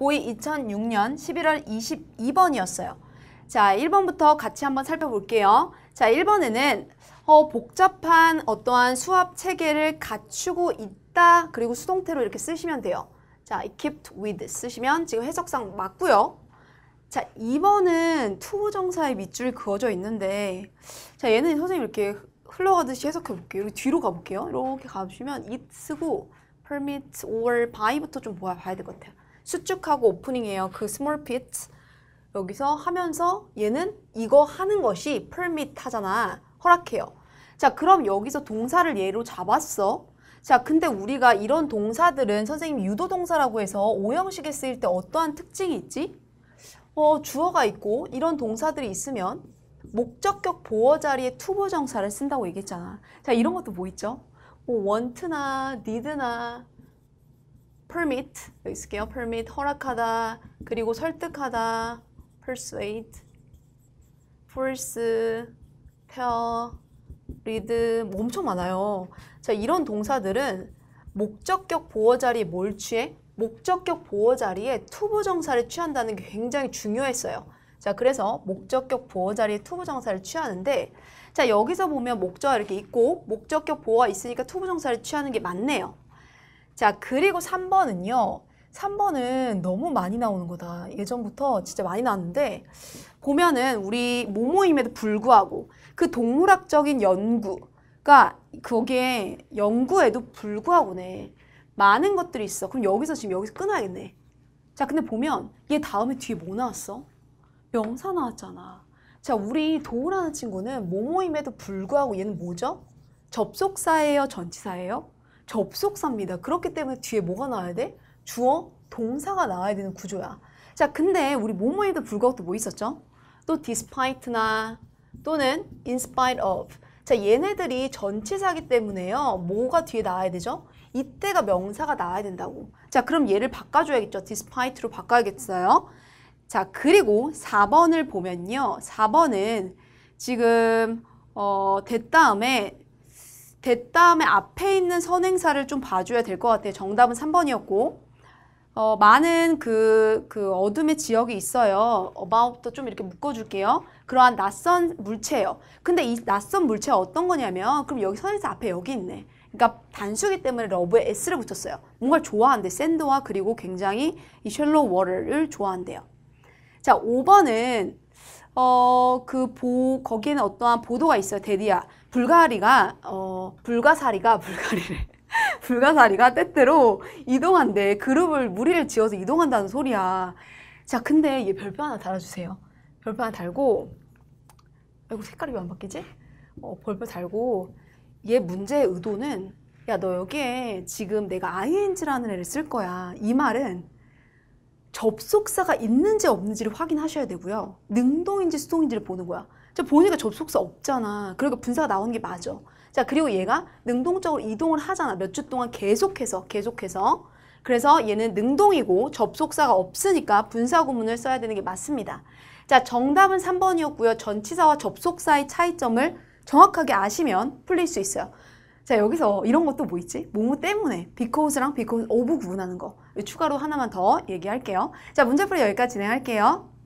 고이 2006년 11월 22번이었어요. 자, 1번부터 같이 한번 살펴볼게요. 자, 1번에는 어, 복잡한 어떠한 수학 체계를 갖추고 있다. 그리고 수동태로 이렇게 쓰시면 돼요. 자, equipped with 쓰시면 지금 해석상 맞고요. 자, 2번은 투부정사의 밑줄 이 그어져 있는데 자, 얘는 선생님 이렇게 흘러가듯이 해석해 볼게요. 뒤로 가볼게요. 이렇게 가보시면 it 쓰고 permit or by부터 좀 봐야 될 것 같아요. 수축하고 오프닝해요. 그 스몰 피트 여기서 하면서 얘는 이거 하는 것이 permit 하잖아. 허락해요. 자 그럼 여기서 동사를 예로 잡았어. 자 근데 우리가 이런 동사들은 선생님 유도동사라고 해서 오형식에 쓰일 때 어떠한 특징이 있지? 어, 주어가 있고 이런 동사들이 있으면 목적격 보어 자리에 투보 정사를 쓴다고 얘기했잖아. 자 이런 것도 뭐 있죠? 뭐 want나 need나 permit 여기 쓸게요. permit 허락하다 그리고 설득하다 persuade force tell read 뭐 엄청 많아요. 자 이런 동사들은 목적격 보어 자리뭘 취해? 목적격 보어 자리에 투부 정사를 취한다는 게 굉장히 중요했어요. 자 그래서 목적격 보어 자리에 투부 정사를 취하는데 자 여기서 보면 목적어 이렇게 있고 목적격 보어가 있으니까 투부 정사를 취하는 게 맞네요. 자, 그리고 3번은요. 3번은 너무 많이 나오는 거다. 예전부터 진짜 많이 나왔는데 보면은 우리 모모임에도 불구하고 그 동물학적인 연구가 거기에 연구에도 불구하고네 많은 것들이 있어. 그럼 여기서 지금 여기서 끊어야겠네. 자 근데 보면 얘 다음에 뒤에 뭐 나왔어? 명사 나왔잖아. 자 우리 도우라는 친구는 모모임에도 불구하고 얘는 뭐죠? 접속사예요? 전치사예요? 접속사입니다. 그렇기 때문에 뒤에 뭐가 나와야 돼? 주어, 동사가 나와야 되는 구조야. 자, 근데 우리 뭐뭐에도 불구하고 또 뭐 있었죠? 또 despite나 또는 in spite of. 자, 얘네들이 전치사기 때문에요. 뭐가 뒤에 나와야 되죠? 이때가 명사가 나와야 된다고. 자, 그럼 얘를 바꿔줘야겠죠. despite로 바꿔야겠어요. 자, 그리고 4번을 보면요. 4번은 지금 어, 됐 다음에 됐다음에 앞에 있는 선행사를 좀 봐줘야 될 것 같아요. 정답은 3번이었고 어, 많은 그, 그 어둠의 지역이 있어요. 어바웃도 좀 이렇게 묶어줄게요. 그러한 낯선 물체예요. 근데 이 낯선 물체가 어떤 거냐면 그럼 여기 선행사 앞에 여기 있네. 그러니까 단수기 때문에 러브에 S를 붙였어요. 뭔가를 좋아한대. 샌드와 그리고 굉장히 이쉘로워를 좋아한대요. 자, 5번은 어, 그 보, 거기에는 어떠한 보도가 있어요. 데디아. 불가리가, 어, 불가사리가, 불가리를. 불가사리가 때때로 이동한대. 그룹을, 무리를 지어서 이동한다는 소리야. 자, 근데 얘 별표 하나 달아주세요. 별표 하나 달고, 아이고, 색깔이 왜 안 바뀌지? 어, 별표 달고, 얘 문제의 의도는, 야, 너 여기에 지금 내가 ing라는 애를 쓸 거야. 이 말은, 접속사가 있는지 없는지를 확인하셔야 되고요. 능동인지 수동인지를 보는 거야. 저 보니까 접속사 없잖아. 그러니까 분사가 나오는 게 맞아. 자, 그리고 얘가 능동적으로 이동을 하잖아. 몇 주 동안 계속해서, 계속해서. 그래서 얘는 능동이고 접속사가 없으니까 분사구문을 써야 되는 게 맞습니다. 자, 정답은 3번이었고요. 전치사와 접속사의 차이점을 정확하게 아시면 풀릴 수 있어요. 자 여기서 이런 것도 뭐 있지? 뭐뭐 때문에 because랑 because of 구분하는 거 추가로 하나만 더 얘기할게요. 자 문제풀이 여기까지 진행할게요.